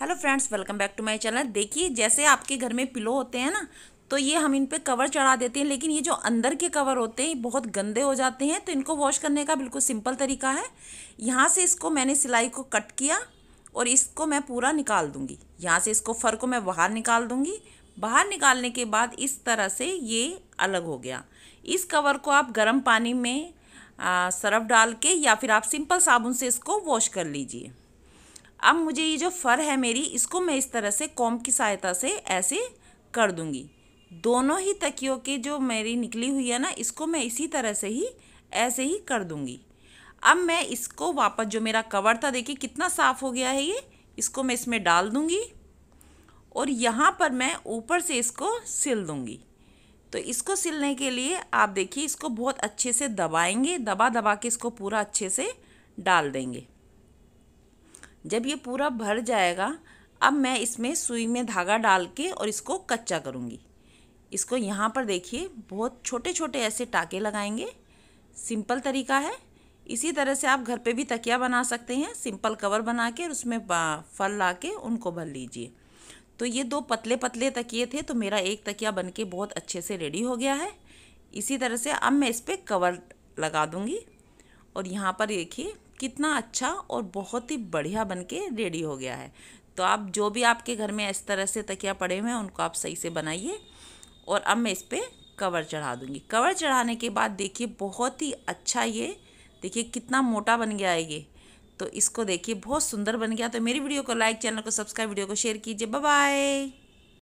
hello friends welcome back to my channel देखिए जैसे आपके घर में पिलो होते हैं ना तो ये हम इन पर कवर चढ़ा देते हैं लेकिन ये जो अंदर के कवर होते हैं बहुत गंदे हो जाते हैं तो इनको वॉश करने का बिल्कुल सिंपल तरीका है यहाँ से इसको मैंने सिलाई को कट किया और इसको मैं पूरा निकाल दूँगी यहाँ से इसको फर को मैं बाहर निकाल दूँगी बाहर निकालने के बाद इस तरह से ये अलग हो गया इस कवर को आप गर्म पानी में सरफ डाल के या फिर आप सिंपल साबुन से इसको वॉश कर लीजिए अब मुझे ये जो फर है मेरी इसको मैं इस तरह से कॉम की सहायता से ऐसे कर दूँगी दोनों ही तकियों की जो मेरी निकली हुई है ना इसको मैं इसी तरह से ही ऐसे ही कर दूँगी अब मैं इसको वापस जो मेरा कवर था देखिए कितना साफ़ हो गया है ये इसको मैं इसमें डाल दूँगी और यहाँ पर मैं ऊपर से इसको सिल दूँगी तो इसको सिलने के लिए आप देखिए इसको बहुत अच्छे से दबाएंगे दबा दबा के इसको पूरा अच्छे से डाल देंगे जब ये पूरा भर जाएगा अब मैं इसमें सुई में धागा डाल के और इसको कच्चा करूँगी इसको यहाँ पर देखिए बहुत छोटे छोटे ऐसे टाके लगाएंगे सिंपल तरीका है इसी तरह से आप घर पे भी तकिया बना सकते हैं सिंपल कवर बना के और उसमें फल ला के उनको भर लीजिए तो ये दो पतले पतले तकिए थे तो मेरा एक तकिया बन के बहुत अच्छे से रेडी हो गया है इसी तरह से अब मैं इस पर कवर लगा दूँगी और यहाँ पर देखिए कितना अच्छा और बहुत ही बढ़िया बन के रेडी हो गया है तो आप जो भी आपके घर में इस तरह से तकिया पड़े हुए हैं उनको आप सही से बनाइए और अब मैं इस पर कवर चढ़ा दूँगी कवर चढ़ाने के बाद देखिए बहुत ही अच्छा ये देखिए कितना मोटा बन गया है ये तो इसको देखिए बहुत सुंदर बन गया तो मेरी वीडियो को लाइक चैनल को सब्सक्राइब वीडियो को शेयर कीजिए बाय